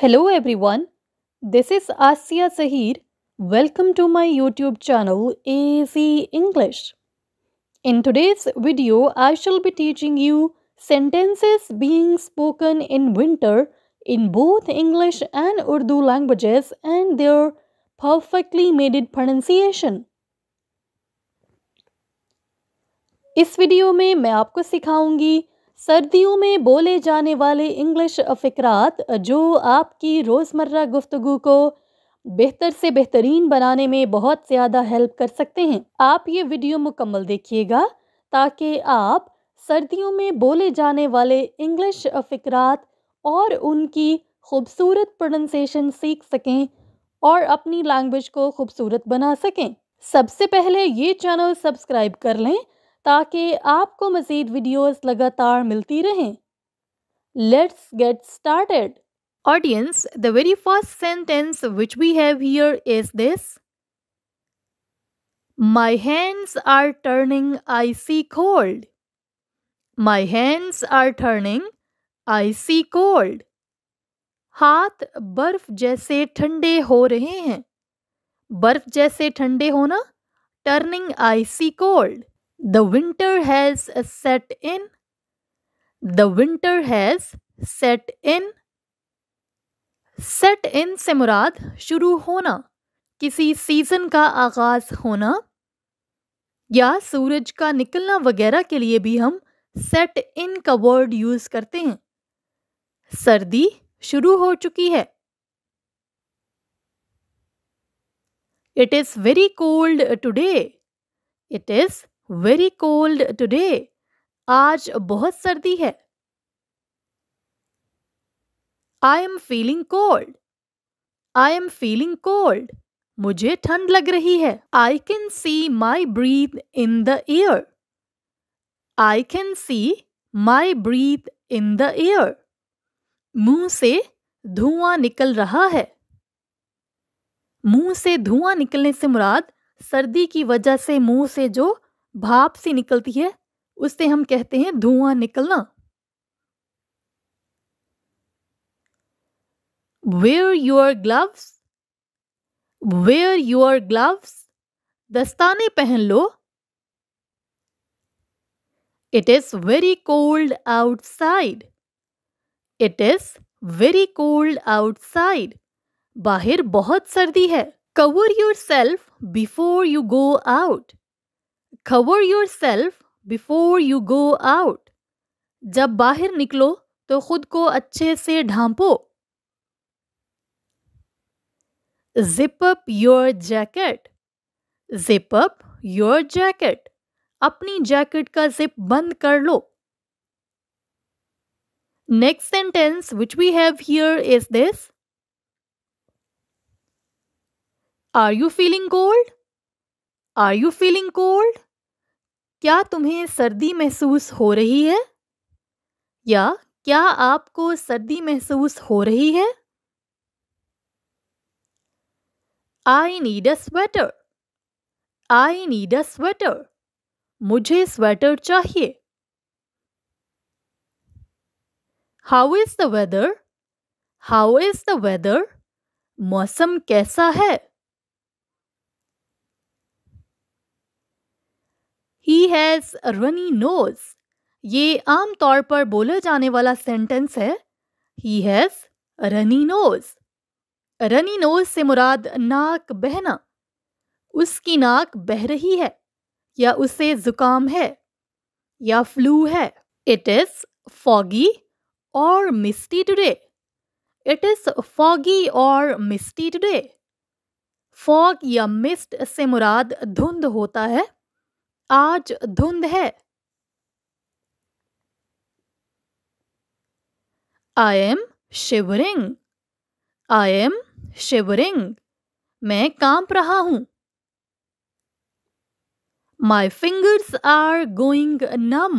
Hello everyone, this is Asya Sahir. Welcome to my YouTube channel Easy English. In today's video, I shall be teaching you sentences being spoken in winter in both English and Urdu languages and their perfectly made pronunciation. इस video में मैं आपको सिखाऊंगी सर्दियों में बोले जाने वाले English फ़िक्रात जो आपकी रोज़मर्रा गुफ्तु को बेहतर से बेहतरीन बनाने में बहुत ज़्यादा हेल्प कर सकते हैं आप ये वीडियो मुकम्मल देखिएगा ताकि आप सर्दियों में बोले जाने वाले इंग्लिश फ़िक्रात और उनकी खूबसूरत प्रोनंसिएशन सीख सकें और अपनी लैंग्वेज को खूबसूरत बना सकें सबसे पहले ये चैनल सब्सक्राइब कर लें ताकि आपको मज़ीद वीडियोस लगातार मिलती रहें let's get started audience the very first sentence which we have here is this hands are turning icy cold cold. Hands are turning icy cold हाथ बर्फ जैसे ठंडे हो रहे हैं बर्फ जैसे ठंडे होना turning icy cold The winter has set in. The winter has set in. Set in से मुराद शुरू होना किसी सीज़न का आगाज़ होना या सूरज का निकलना वगैरह के लिए भी हम सेट इन का वर्ड यूज़ करते हैं सर्दी शुरू हो चुकी है it is very cold today it is very cold today आज बहुत सर्दी है I am feeling cold I am feeling cold मुझे ठंड लग रही है I can see my breath in the air I can see my breath in the air मुंह से धुआं निकल रहा है मुंह से धुआं निकलने से मुराद सर्दी की वजह से मुंह से जो भाप सी निकलती है उससे हम कहते हैं धुआं निकलना wear your gloves wear your gloves दस्ताने पहन लो it is very cold outside it is very cold outside बाहर बहुत सर्दी है cover yourself before you go out cover yourself before you go out. जब बाहर निकलो तो खुद को अच्छे से ढांपो zip up your jacket zip up your jacket अपनी जैकेट का जिप बंद कर लो next sentence which we have here is this are you feeling cold are you feeling cold क्या तुम्हें सर्दी महसूस हो रही है या क्या आपको सर्दी महसूस हो रही है I need a sweater I need a sweater मुझे स्वेटर चाहिए how is the weather how is the weather मौसम कैसा है ही हैज़ रनी नोज ये आमतौर पर बोला जाने वाला सेंटेंस है he has runny nose runny nose से मुराद नाक बहना उसकी नाक बह रही है या उसे जुकाम है या फ्लू है इट इज फॉगी और misty today it is foggy और मिस्टी टुडे फॉग या मिस्ट से मुराद धुंध होता है आज धुंध है I am shivering I am shivering मैं कांप रहा हूं my fingers are going numb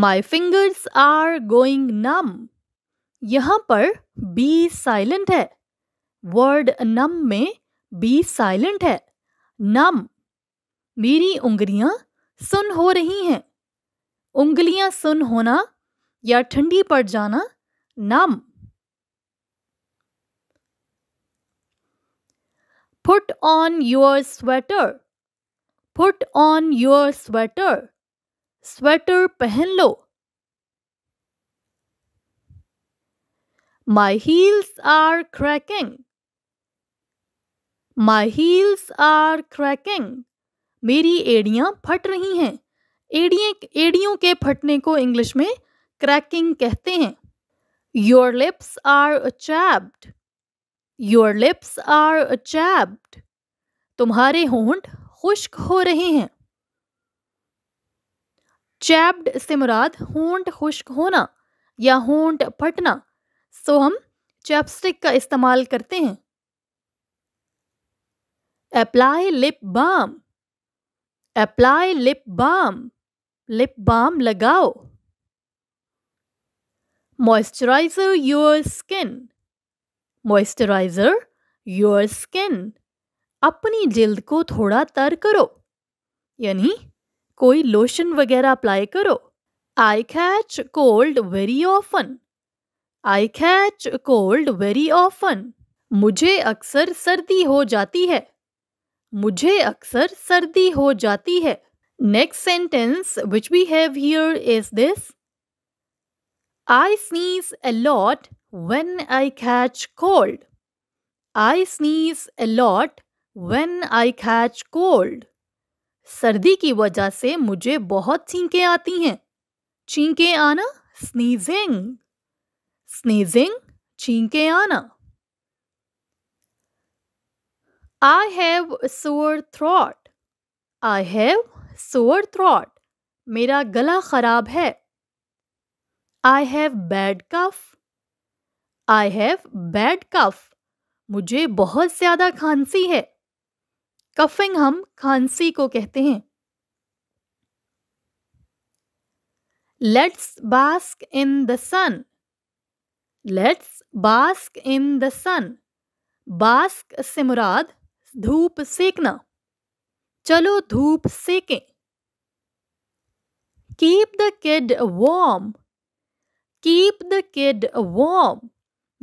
my fingers are going numb यहां पर बी साइलेंट है वर्ड नम में बी साइलेंट है नम मेरी उंगलियां सुन हो रही हैं उंगलियां सुन होना या ठंडी पड़ जाना नाम put on your sweater put on your sweater sweater पहन लो my heels are cracking my heels are cracking मेरी एड़ियाँ फट रही हैं एड़िए एड़ियों के फटने को इंग्लिश में क्रैकिंग कहते हैं your lips are chapped your lips are chapped तुम्हारे होंठ खुश्क हो रहे हैं चैप्ड से मुराद होंठ खुश्क होना या होंठ फटना सो हम चैपस्टिक का इस्तेमाल करते हैं apply lip balm apply lip balm lip balm लगाओ moisturise your skin moisturise your skin अपनी जल्द को थोड़ा तर करो यानी कोई लोशन वगैरह अप्लाई करो I catch cold very often I catch cold very often मुझे अक्सर सर्दी हो जाती है मुझे अक्सर सर्दी हो जाती है next sentence which we have here is this I sneeze a lot when I catch cold. I sneeze a lot when I सर्दी की वजह से मुझे बहुत छींकें आती हैं छींकें आना स्नीजिंग स्नीजिंग छींकें आना I have sore throat. I have sore throat. मेरा गला ख़राब है I have bad cough I have bad cough मुझे बहुत ज़्यादा खांसी है कफिंग हम खांसी को कहते हैं let's bask in the sun let's bask in the sun bask से मुराद धूप सेकना चलो धूप सेकें keep the kid warm keep the kid warm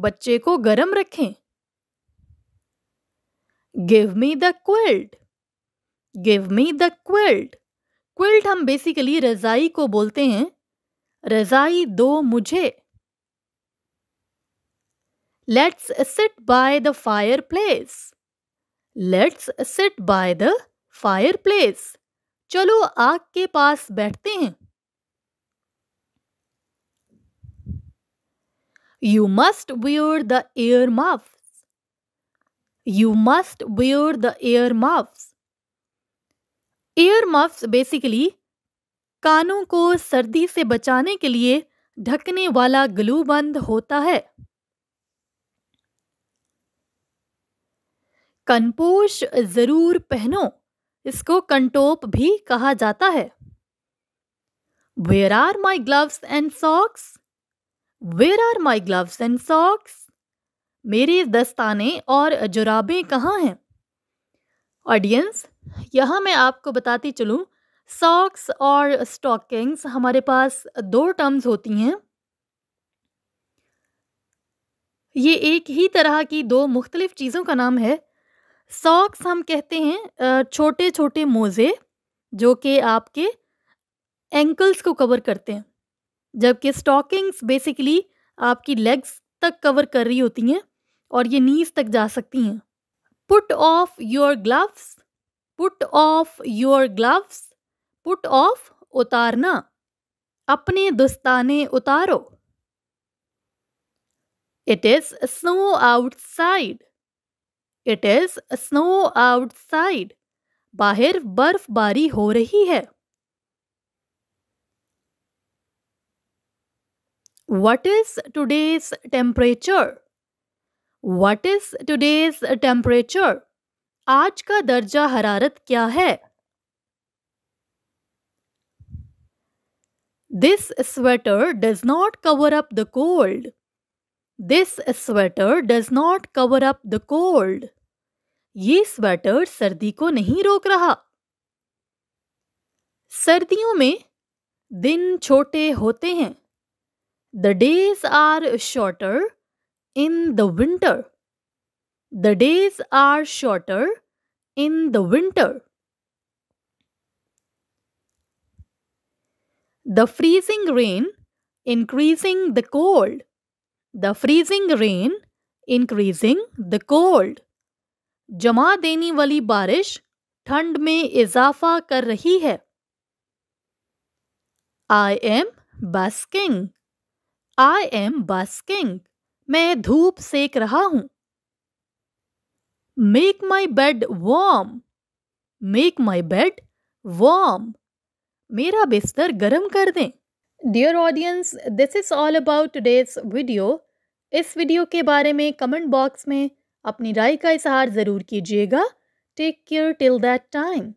बच्चे को गर्म रखें give me the quilt give me the quilt quilt हम बेसिकली रजाई को बोलते हैं रजाई दो मुझे let's sit by the fireplace let's sit by the fireplace चलो आग के पास बैठते हैं you must wear the earmuff you must wear the earmuff earmuff basically कानों को सर्दी से बचाने के लिए ढकने वाला ग्लू बंद होता है कनपोश जरूर पहनो इसको कंटोप भी कहा जाता है where are my gloves and socks where are my gloves and socks मेरे दस्ताने और जुराबे कहाँ हैं ऑडियंस यहाँ मैं आपको बताती चलूँ सॉक्स और स्टॉकिंग्स हमारे पास दो टर्म्स होती हैं ये एक ही तरह की दो मुख्तलिफ चीज़ों का नाम है सॉक्स हम कहते हैं छोटे छोटे मोज़े जो कि आपके एंकल्स को कवर करते हैं जबकि स्टॉकिंग्स बेसिकली आपकी लेग्स तक कवर कर रही होती हैं और ये नीज तक जा सकती हैं put off your gloves put off your gloves put off उतारना अपने दस्ताने उतारो it is snow outside it is snow outside बाहर बर्फबारी हो रही है what is today's temperature what is today's temperature आज का दर्जा हरारत क्या है this sweater does not cover up the cold this sweater does not cover up the cold ये स्वेटर सर्दी को नहीं रोक रहा सर्दियों में दिन छोटे होते हैं the days are shorter in the winter the days are shorter in the winter the freezing rain increasing the cold the freezing rain increasing the cold जमा देने वाली बारिश ठंड में इजाफा कर रही है I am basking I am basking मैं धूप सेक रहा हूं make my bed warm make my bed warm मेरा बिस्तर गर्म कर दें dear audience this is all about today's video इस वीडियो के बारे में कमेंट बॉक्स में अपनी राय का इजहार ज़रूर कीजिएगा take care till that time